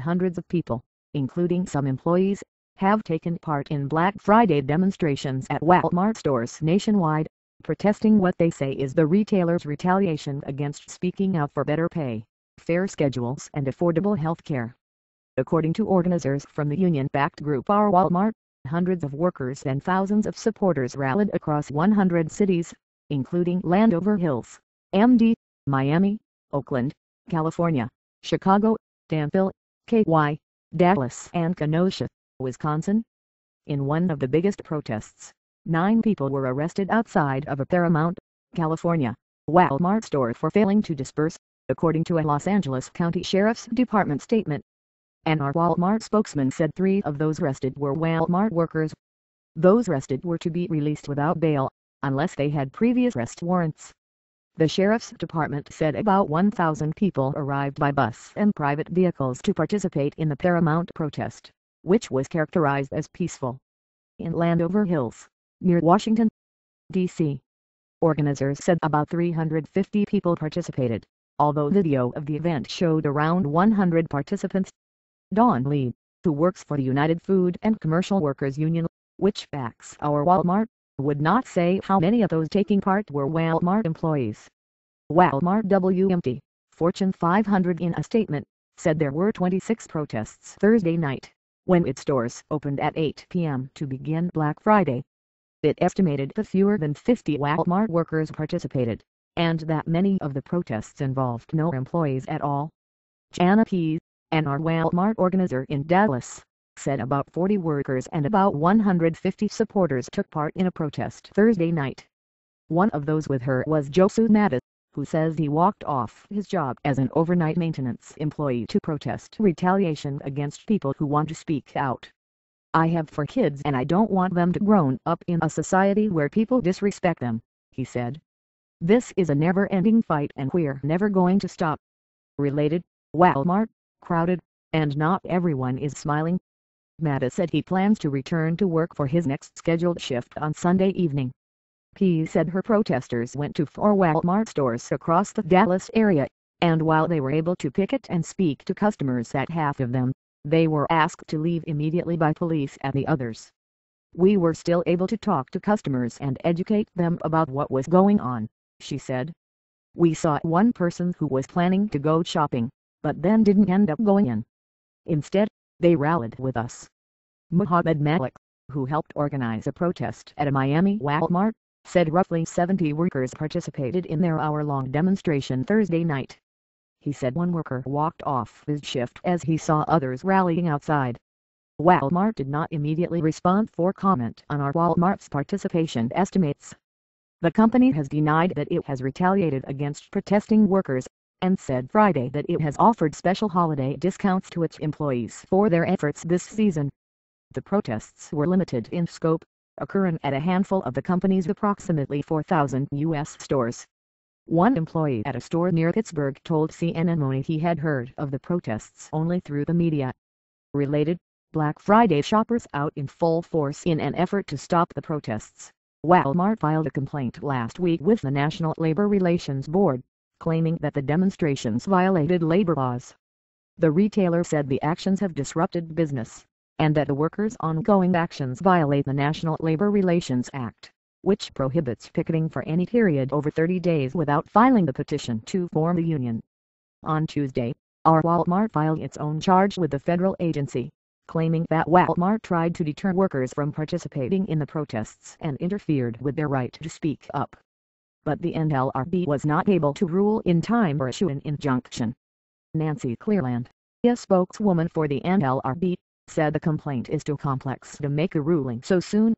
hundreds of people, including some employees, have taken part in Black Friday demonstrations at Walmart stores nationwide, protesting what they say is the retailer's retaliation against speaking out for better pay, fair schedules and affordable health care. According to organizers from the union-backed group R Walmart, hundreds of workers and thousands of supporters rallied across 100 cities, including Landover Hills, MD, Miami, Oakland, California, Chicago, Danville, KY, Dallas and Kenosha, Wisconsin. In one of the biggest protests, nine people were arrested outside of a Paramount, California, Walmart store for failing to disperse, according to a Los Angeles County Sheriff's Department statement. An our Walmart spokesman said three of those arrested were Walmart workers. Those arrested were to be released without bail, unless they had previous arrest warrants the sheriff's department said about 1,000 people arrived by bus and private vehicles to participate in the Paramount protest, which was characterized as peaceful. In Landover Hills, near Washington, D.C., organizers said about 350 people participated, although video of the event showed around 100 participants. Don Lee, who works for the United Food and Commercial Workers Union, which backs our Walmart, would not say how many of those taking part were Walmart employees. Walmart W M T Fortune 500 in a statement, said there were 26 protests Thursday night, when its stores opened at 8 p.m. to begin Black Friday. It estimated that fewer than 50 Walmart workers participated, and that many of the protests involved no employees at all. Jana P., an R Walmart organizer in Dallas, said about 40 workers and about 150 supporters took part in a protest Thursday night. One of those with her was Josu Mattis, who says he walked off his job as an overnight maintenance employee to protest retaliation against people who want to speak out. I have four kids and I don't want them to grow up in a society where people disrespect them, he said. This is a never-ending fight and we're never going to stop. Related, Walmart, crowded, and not everyone is smiling, Mattis said he plans to return to work for his next scheduled shift on Sunday evening. He said her protesters went to four Walmart stores across the Dallas area, and while they were able to picket and speak to customers at half of them, they were asked to leave immediately by police at the others. We were still able to talk to customers and educate them about what was going on, she said. We saw one person who was planning to go shopping, but then didn't end up going in. Instead, they rallied with us. Muhammad Malik, who helped organize a protest at a Miami Walmart, said roughly 70 workers participated in their hour-long demonstration Thursday night. He said one worker walked off his shift as he saw others rallying outside. Walmart did not immediately respond for comment on our Walmart's participation estimates. The company has denied that it has retaliated against protesting workers and said Friday that it has offered special holiday discounts to its employees for their efforts this season. The protests were limited in scope, occurring at a handful of the company's approximately 4,000 U.S. stores. One employee at a store near Pittsburgh told CNN Money he had heard of the protests only through the media. Related, Black Friday shoppers out in full force in an effort to stop the protests. Walmart filed a complaint last week with the National Labor Relations Board, claiming that the demonstrations violated labor laws. The retailer said the actions have disrupted business, and that the workers' ongoing actions violate the National Labor Relations Act, which prohibits picketing for any period over 30 days without filing the petition to form the union. On Tuesday, our Walmart filed its own charge with the federal agency, claiming that Walmart tried to deter workers from participating in the protests and interfered with their right to speak up but the NLRB was not able to rule in time or issue an injunction. Nancy Clearland, a spokeswoman for the NLRB, said the complaint is too complex to make a ruling so soon.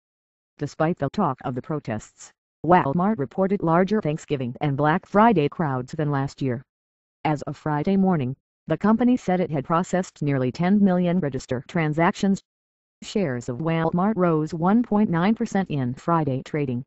Despite the talk of the protests, Walmart reported larger Thanksgiving and Black Friday crowds than last year. As of Friday morning, the company said it had processed nearly 10 million register transactions. Shares of Walmart rose 1.9% in Friday trading,